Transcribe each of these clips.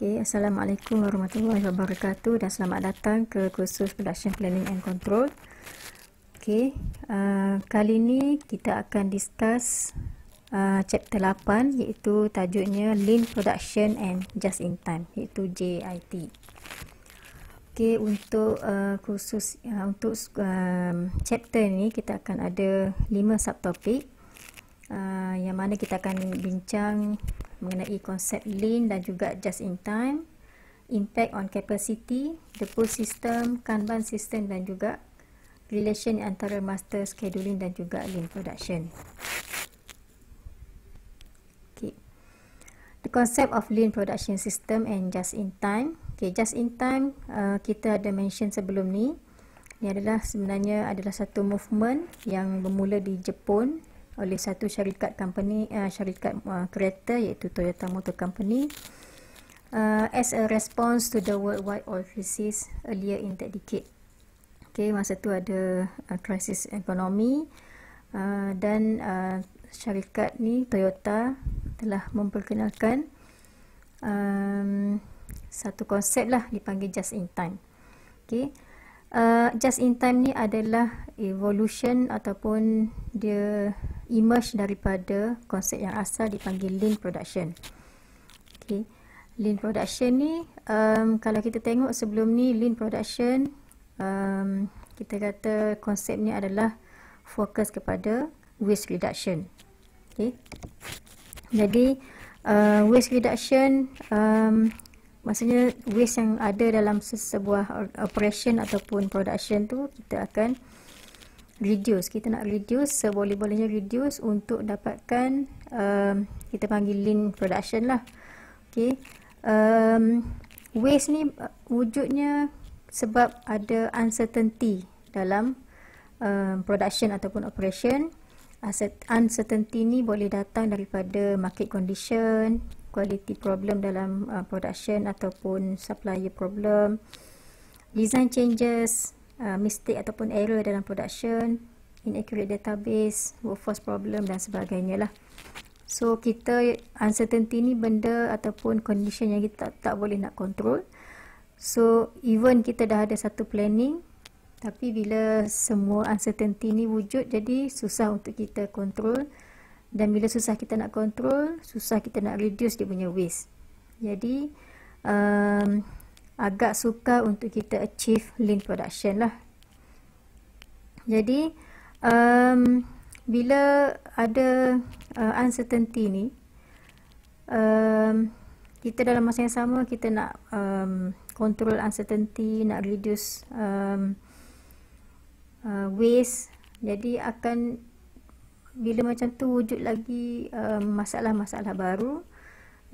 Okay, Assalamualaikum warahmatullahi wabarakatuh dan selamat datang ke kursus Production Planning and Control. Okay, uh, kali ini kita akan discuss uh, chapter 8 iaitu tajuknya Lean Production and Just in Time iaitu JIT. Okay, untuk uh, kursus uh, untuk uh, chapter ini kita akan ada 5 subtopik uh, yang mana kita akan bincang mengenai konsep lean dan juga just in time, impact on capacity, the pull system, kanban system dan juga relation antara master scheduling dan juga lean production. The concept of lean production system and just in time. Okay, just in time uh, kita ada mention sebelum ni. Ini adalah sebenarnya adalah satu movement yang bermula di Jepun oleh satu syarikat company uh, syarikat uh, kereta iaitu Toyota Motor Company uh, as a response to the worldwide oil crisis earlier in that decade. Okay, masa tu ada uh, krisis ekonomi uh, dan uh, syarikat ni Toyota telah memperkenalkan um, satu konsep lah dipanggil just in time. Okay. Uh, just in time ni adalah evolution ataupun dia emerge daripada konsep yang asal dipanggil lean production. Okay. Lean production ni um, kalau kita tengok sebelum ni lean production um, kita kata konsep ni adalah fokus kepada waste reduction. Okay. Jadi uh, waste reduction um, maksudnya waste yang ada dalam sesebuah operation ataupun production tu kita akan reduce kita nak reduce seboleh-bolehnya reduce untuk dapatkan um, kita panggil lean production lah okey um, waste ni uh, wujudnya sebab ada uncertainty dalam um, production ataupun operation Aset uncertainty ni boleh datang daripada market condition quality problem dalam uh, production ataupun supplier problem design changes Uh, mistake ataupun error dalam production, inaccurate database, workforce problem dan sebagainya lah. So kita uncertainty ni benda ataupun condition yang kita tak, tak boleh nak control. So even kita dah ada satu planning tapi bila semua uncertainty ni wujud jadi susah untuk kita control dan bila susah kita nak control, susah kita nak reduce dia punya waste. Jadi um, agak sukar untuk kita achieve lean production lah. Jadi, um, bila ada uh, uncertainty ni, um, kita dalam masa yang sama kita nak um, control uncertainty, nak reduce um, uh, waste. Jadi akan bila macam tu wujud lagi um, masalah-masalah um, baru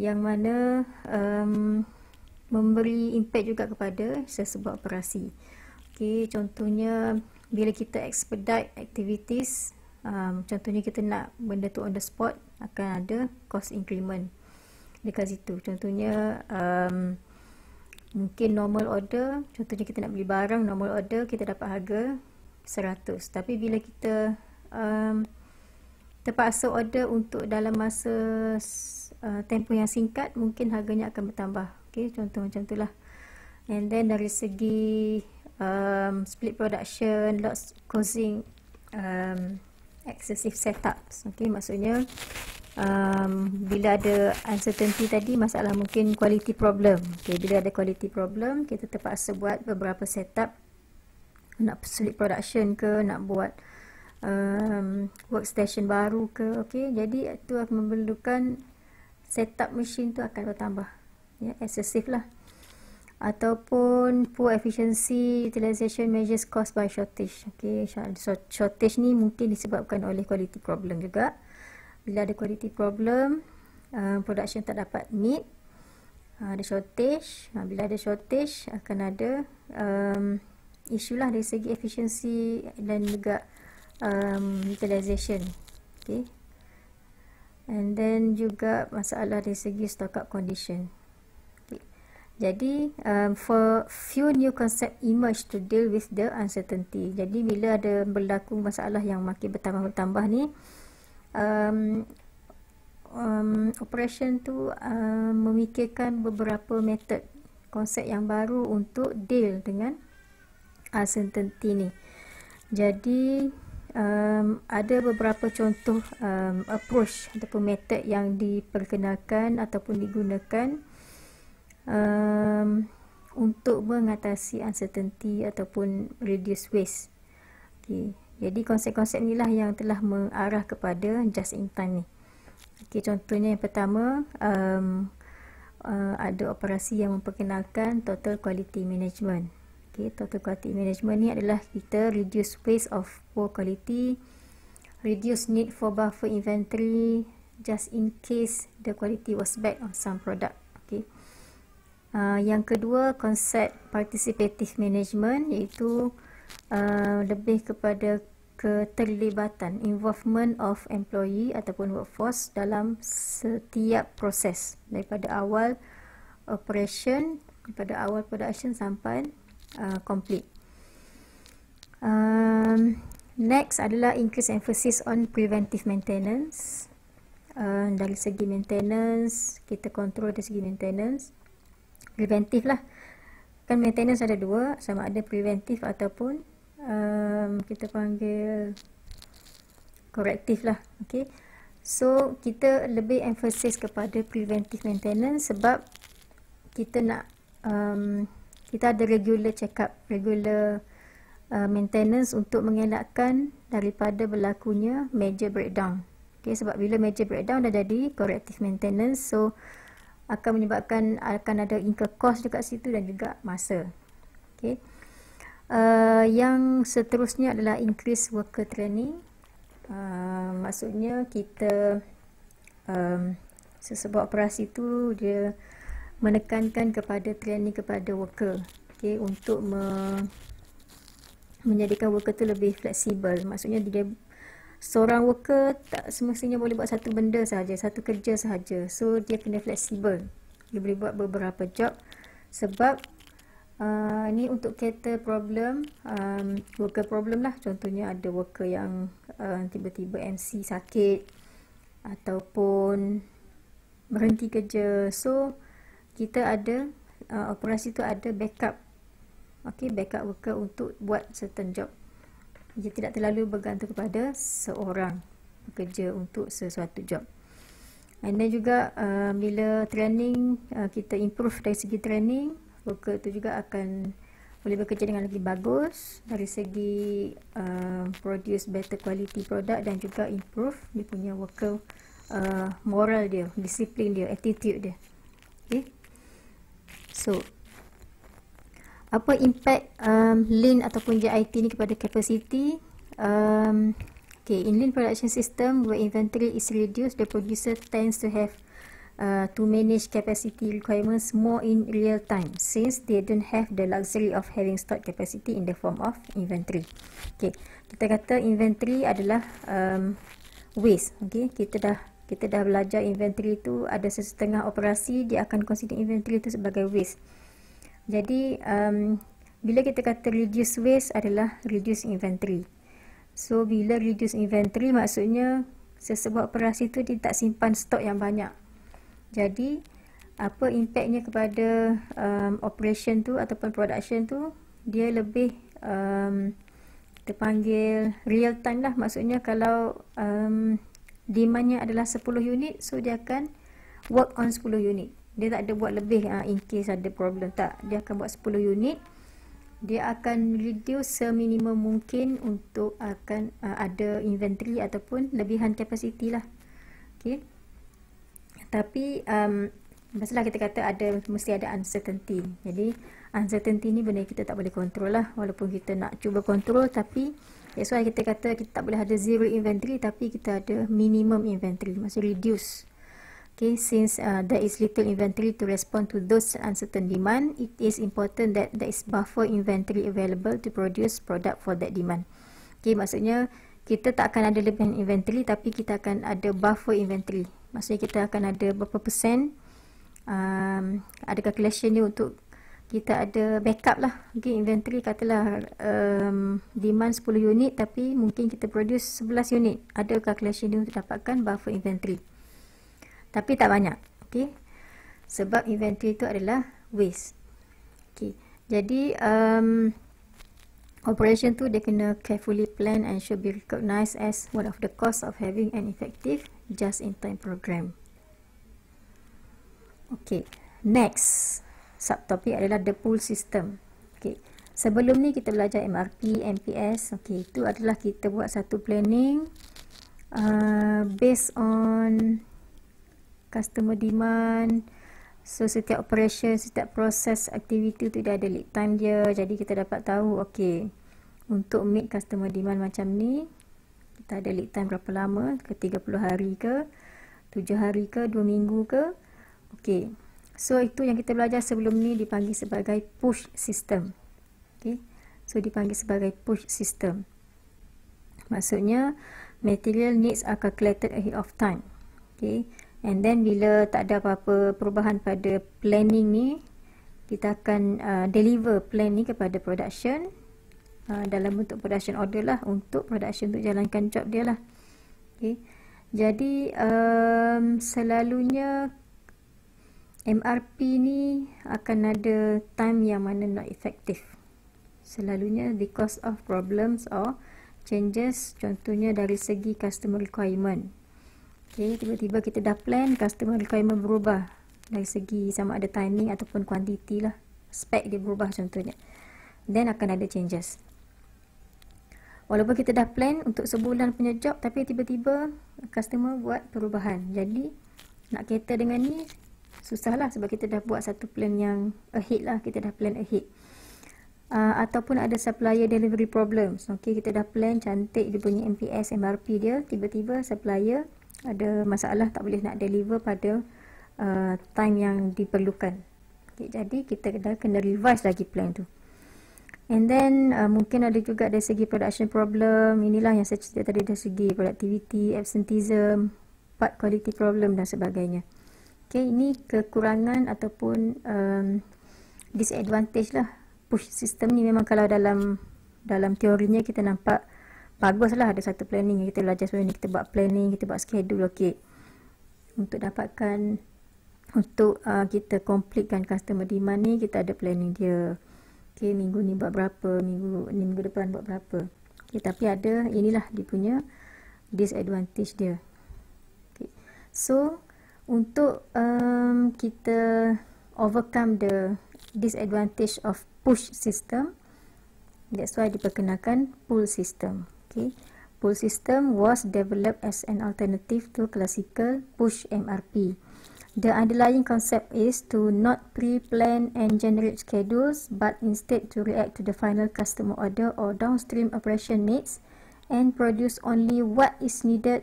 yang mana um, memberi impact juga kepada sesebuah operasi. Okey, contohnya bila kita expedite activities, um, contohnya kita nak benda tu on the spot, akan ada cost increment dekat situ. Contohnya um, mungkin normal order, contohnya kita nak beli barang normal order, kita dapat harga 100. Tapi bila kita um, terpaksa order untuk dalam masa uh, tempoh yang singkat, mungkin harganya akan bertambah okay, contoh macam tu lah and then dari segi um, split production lots causing um, excessive setups okay, maksudnya um, bila ada uncertainty tadi masalah mungkin quality problem okay, bila ada quality problem kita terpaksa buat beberapa setup nak split production ke nak buat um, workstation baru ke okay, jadi tu akan memerlukan setup mesin tu akan bertambah ya yeah, excessive lah ataupun poor efficiency utilization measures caused by shortage Okey, so shortage ni mungkin disebabkan oleh quality problem juga bila ada quality problem uh, production tak dapat meet uh, ada shortage uh, bila ada shortage akan ada um, isu lah dari segi efficiency dan juga um, utilization okay and then juga masalah dari segi stock up condition jadi um, for few new concept emerge to deal with the uncertainty. Jadi bila ada berlaku masalah yang makin bertambah-bertambah ni um, um, operation tu um, memikirkan beberapa method konsep yang baru untuk deal dengan uncertainty ni. Jadi um, ada beberapa contoh um, approach ataupun method yang diperkenalkan ataupun digunakan um, untuk mengatasi uncertainty ataupun reduce waste. Okay. Jadi konsep-konsep inilah yang telah mengarah kepada just in time ni. Okay, contohnya yang pertama, um, uh, ada operasi yang memperkenalkan total quality management. Okay, total quality management ni adalah kita reduce waste of poor quality, reduce need for buffer inventory, just in case the quality was bad on some product. Ah, yang kedua konsep participative management iaitu uh, lebih kepada keterlibatan involvement of employee ataupun workforce dalam setiap proses daripada awal operation daripada awal production sampai uh, complete. Um, next adalah increase emphasis on preventive maintenance. Uh, dari segi maintenance kita control dari segi maintenance preventif lah kan maintenance ada dua sama ada preventif ataupun um, kita panggil korektif lah okay. so kita lebih emphasis kepada preventif maintenance sebab kita nak um, kita ada regular check up regular uh, maintenance untuk mengelakkan daripada berlakunya major breakdown okay, sebab bila major breakdown dah jadi corrective maintenance so akan menyebabkan akan ada incur cost dekat situ dan juga masa. Okey, Uh, yang seterusnya adalah increase worker training. Uh, maksudnya kita um, sesebuah operasi itu dia menekankan kepada training kepada worker okay, untuk me menjadikan worker tu lebih fleksibel maksudnya dia seorang worker tak semestinya boleh buat satu benda saja, satu kerja saja. So dia kena fleksibel. Dia boleh buat beberapa job sebab uh, ni untuk cater problem, um, worker problem lah. Contohnya ada worker yang uh, tiba-tiba MC sakit ataupun berhenti kerja. So kita ada uh, operasi tu ada backup. Okay, backup worker untuk buat certain job ia tidak terlalu bergantung kepada seorang pekerja untuk sesuatu job. And then juga uh, bila training uh, kita improve dari segi training, worker itu juga akan boleh bekerja dengan lebih bagus dari segi uh, produce better quality product dan juga improve dia punya worker uh, moral dia, disiplin dia, attitude dia. Okay. So, apa impact um, lean ataupun JIT ni kepada capacity um, okay, in lean production system when inventory is reduced the producer tends to have uh, to manage capacity requirements more in real time since they don't have the luxury of having stock capacity in the form of inventory okay, kita kata inventory adalah um, waste okay, kita dah kita dah belajar inventory itu ada setengah operasi dia akan consider inventory itu sebagai waste jadi um, bila kita kata reduce waste adalah reduce inventory. So bila reduce inventory maksudnya sesebuah operasi tu dia tak simpan stok yang banyak. Jadi apa impaknya kepada um, operation tu ataupun production tu dia lebih um, terpanggil real time lah maksudnya kalau um, demandnya adalah 10 unit so dia akan work on 10 unit dia tak ada buat lebih ha, in case ada problem tak dia akan buat 10 unit dia akan reduce seminimum mungkin untuk akan uh, ada inventory ataupun lebihan capacity lah okay. tapi um, masalah kita kata ada mesti ada uncertainty jadi uncertainty ni benda kita tak boleh control lah walaupun kita nak cuba control tapi that's why kita kata kita tak boleh ada zero inventory tapi kita ada minimum inventory maksud reduce Okay, since uh, there is little inventory to respond to those uncertain demand, it is important that there is buffer inventory available to produce product for that demand. Okay, maksudnya kita tak akan ada lebih inventory tapi kita akan ada buffer inventory. Maksudnya kita akan ada berapa persen um, ada calculation ni untuk kita ada backup lah. Okay, inventory katalah um, demand 10 unit tapi mungkin kita produce 11 unit. Ada calculation ni untuk dapatkan buffer inventory tapi tak banyak okey sebab inventory itu adalah waste okey jadi um, operation tu dia kena carefully plan and should be recognized as one of the cost of having an effective just in time program okey next sub subtopik adalah the pool system okey Sebelum ni kita belajar MRP, MPS. Okey, itu adalah kita buat satu planning uh, based on customer demand so setiap operation setiap proses aktiviti tu dia ada lead time dia jadi kita dapat tahu okey untuk meet customer demand macam ni kita ada lead time berapa lama ke 30 hari ke 7 hari ke 2 minggu ke okey so itu yang kita belajar sebelum ni dipanggil sebagai push system okey so dipanggil sebagai push system maksudnya material needs are calculated ahead of time okey and then bila tak ada apa-apa perubahan pada planning ni kita akan uh, deliver plan ni kepada production uh, dalam bentuk production order lah untuk production untuk jalankan job dia lah okay. jadi um, selalunya MRP ni akan ada time yang mana not effective selalunya because of problems or changes contohnya dari segi customer requirement Okay, tiba-tiba kita dah plan customer requirement berubah dari segi sama ada timing ataupun quantity lah spek dia berubah contohnya then akan ada changes walaupun kita dah plan untuk sebulan punya job tapi tiba-tiba customer buat perubahan jadi nak cater dengan ni susah lah sebab kita dah buat satu plan yang ahead lah kita dah plan ahead Uh, ataupun ada supplier delivery problems. Okey, kita dah plan cantik dia punya MPS MRP dia, tiba-tiba supplier ada masalah tak boleh nak deliver pada uh, time yang diperlukan okay, jadi kita kena kena revise lagi plan tu and then uh, mungkin ada juga dari segi production problem inilah yang saya cerita tadi dari segi productivity, absenteeism part quality problem dan sebagainya Okay, ini kekurangan ataupun um, disadvantage lah push system ni memang kalau dalam dalam teorinya kita nampak baguslah ada satu planning yang kita belajar sebelum ni kita buat planning kita buat schedule okay untuk dapatkan untuk uh, kita completekan customer demand ni kita ada planning dia okay minggu ni buat berapa minggu ni minggu depan buat berapa okay tapi ada inilah dia punya disadvantage dia okey so untuk um, kita overcome the disadvantage of push system that's why diperkenalkan pull system Okay. Pull system was developed as an alternative to classical push MRP. The underlying concept is to not pre-plan and generate schedules, but instead to react to the final customer order or downstream operation needs and produce only what is needed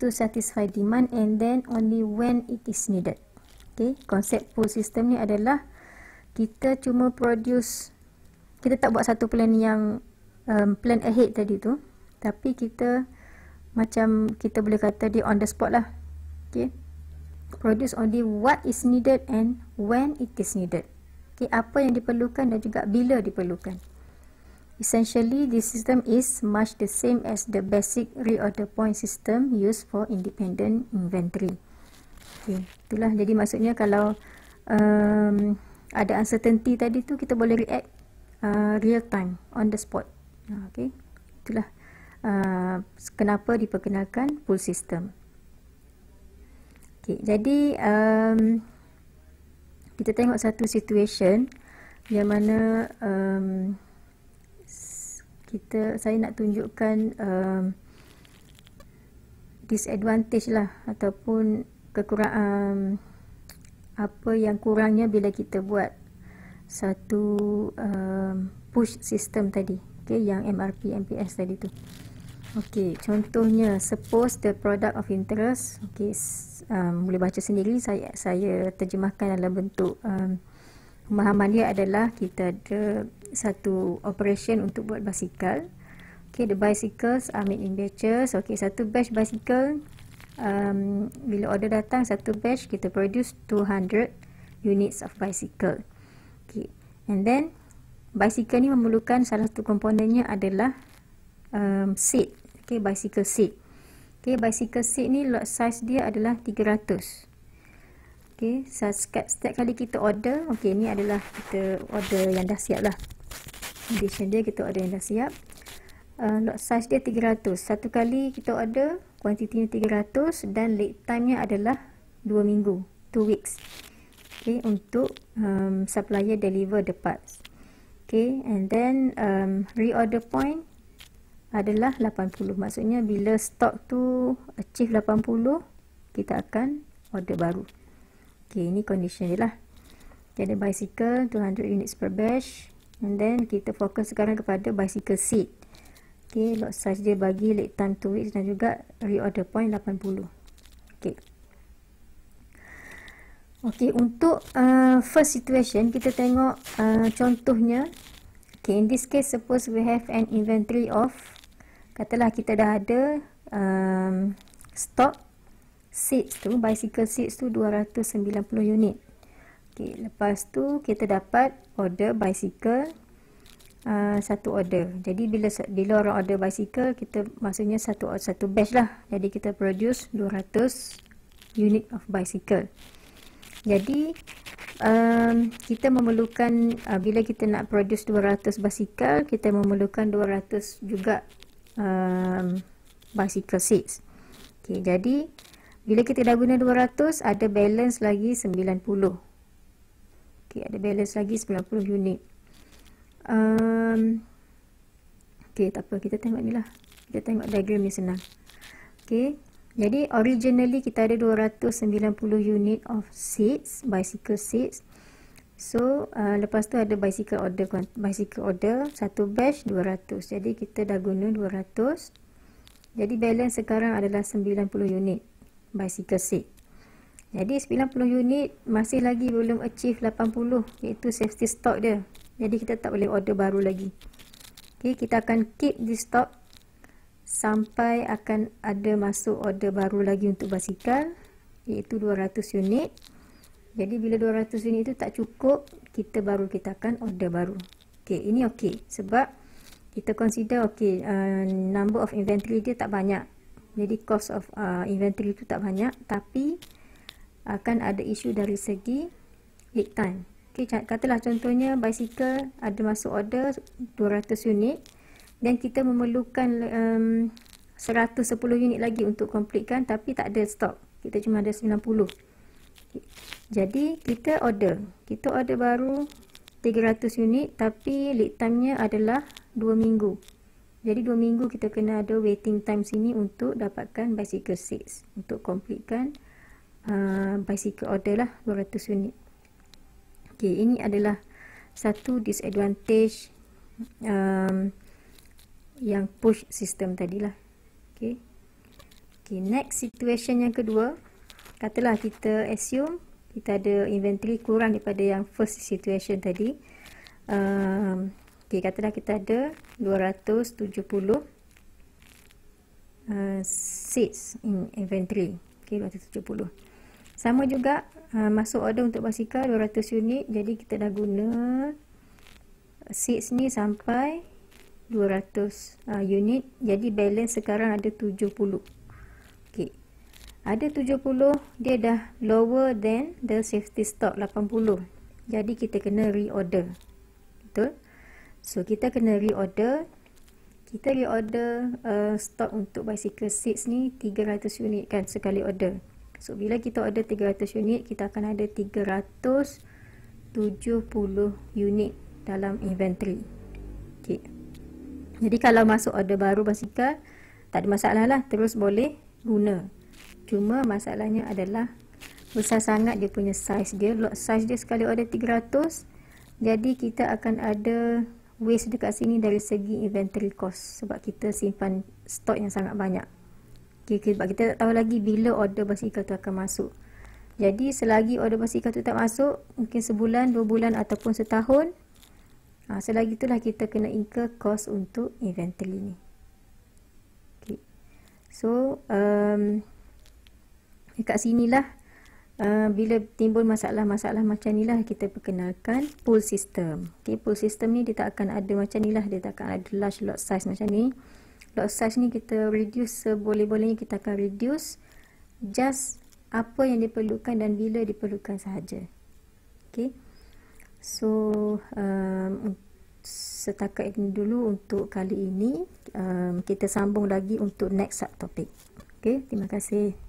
to satisfy demand and then only when it is needed. Okay, konsep pull system ni adalah kita cuma produce, kita tak buat satu plan yang um, plan ahead tadi tu tapi kita macam kita boleh kata dia on the spot lah okay produce only what is needed and when it is needed okay apa yang diperlukan dan juga bila diperlukan essentially this system is much the same as the basic reorder point system used for independent inventory okay itulah jadi maksudnya kalau um, ada uncertainty tadi tu kita boleh react uh, real time on the spot okay itulah Uh, kenapa diperkenalkan pool system. Okay, jadi um, kita tengok satu situation yang mana um, kita saya nak tunjukkan um, disadvantage lah ataupun kekurangan um, apa yang kurangnya bila kita buat satu um, push system tadi okay, yang MRP MPS tadi tu Okey, contohnya suppose the product of interest. Okey, um, boleh baca sendiri saya saya terjemahkan dalam bentuk um, pemahaman dia adalah kita ada satu operation untuk buat basikal. Okey, the bicycles are made in batches. Okey, satu batch basikal um, bila order datang satu batch kita produce 200 units of bicycle. Okey. And then bicycle ni memerlukan salah satu komponennya adalah um, seat okay bicycle seat okay bicycle seat ni lot size dia adalah 300 okay setiap, setiap kali kita order okay ni adalah kita order yang dah siap lah condition dia kita order yang dah siap uh, lot size dia 300 satu kali kita order kuantitinya 300 dan lead time nya adalah 2 minggu 2 weeks okay untuk um, supplier deliver the parts okay and then um, reorder point adalah 80. Maksudnya bila stok tu achieve 80, kita akan order baru. Okey, ini condition dia lah. Jadi bicycle 200 units per batch and then kita fokus sekarang kepada bicycle seat. Okey, lot size dia bagi late time to reach dan juga reorder point 80. Okey. Okey, untuk uh, first situation kita tengok uh, contohnya. Okay in this case suppose we have an inventory of katalah kita dah ada um, stock seats tu, bicycle seats tu 290 unit. Okay, lepas tu kita dapat order bicycle uh, satu order. Jadi bila bila orang order bicycle, kita maksudnya satu satu batch lah. Jadi kita produce 200 unit of bicycle. Jadi um, kita memerlukan uh, bila kita nak produce 200 bicycle kita memerlukan 200 juga um, bicycle seats. Okay, jadi bila kita dah guna 200, ada balance lagi 90. Okay, ada balance lagi 90 unit. Um, okay, tak apa. Kita tengok ni lah. Kita tengok diagram ni senang. Okay, jadi originally kita ada 290 unit of seats, bicycle seats. So uh, lepas tu ada bicycle order bicycle order satu batch 200. Jadi kita dah guna 200. Jadi balance sekarang adalah 90 unit bicycle seat. Jadi 90 unit masih lagi belum achieve 80 iaitu safety stock dia. Jadi kita tak boleh order baru lagi. Okey, kita akan keep di stock sampai akan ada masuk order baru lagi untuk basikal iaitu 200 unit. Jadi bila 200 unit itu tak cukup, kita baru kita akan order baru. Okey, ini okey sebab kita consider okey uh, number of inventory dia tak banyak. Jadi cost of uh, inventory itu tak banyak tapi akan ada isu dari segi lead time. Okey, katalah contohnya bicycle ada masuk order 200 unit dan kita memerlukan um, 110 unit lagi untuk completekan, tapi tak ada stok. Kita cuma ada 90 jadi kita order kita order baru 300 unit tapi lead time nya adalah 2 minggu jadi 2 minggu kita kena ada waiting time sini untuk dapatkan bicycle 6 untuk completekan uh, bicycle order lah 200 unit ok ini adalah satu disadvantage um, yang push system tadilah ok okay next situation yang kedua katalah kita assume kita ada inventory kurang daripada yang first situation tadi uh, okay, katalah kita ada 270 uh, seats in inventory okay, 270 sama juga uh, masuk order untuk basikal 200 unit jadi kita dah guna seats ni sampai 200 uh, unit jadi balance sekarang ada 70 ada 70 dia dah lower than the safety stock 80 jadi kita kena reorder betul so kita kena reorder kita reorder uh, stock untuk bicycle seats ni 300 unit kan sekali order so bila kita order 300 unit kita akan ada 370 unit dalam inventory okay. jadi kalau masuk order baru basikal tak ada masalah lah terus boleh guna cuma masalahnya adalah besar sangat dia punya size dia lot size dia sekali order 300 jadi kita akan ada waste dekat sini dari segi inventory cost sebab kita simpan stok yang sangat banyak okay, sebab kita tak tahu lagi bila order basikal tu akan masuk jadi selagi order basikal tu tak masuk mungkin sebulan, dua bulan ataupun setahun ha, selagi itulah kita kena incur cost untuk inventory ni okay. so um, dekat sinilah Uh, bila timbul masalah-masalah macam ni lah kita perkenalkan pool system. Okay, pool system ni dia tak akan ada macam ni lah. Dia tak akan ada large lot size macam ni. Lot size ni kita reduce seboleh-bolehnya kita akan reduce just apa yang diperlukan dan bila diperlukan sahaja. Okay. So, um, setakat ini dulu untuk kali ini. Um, kita sambung lagi untuk next subtopik. Okay, terima kasih.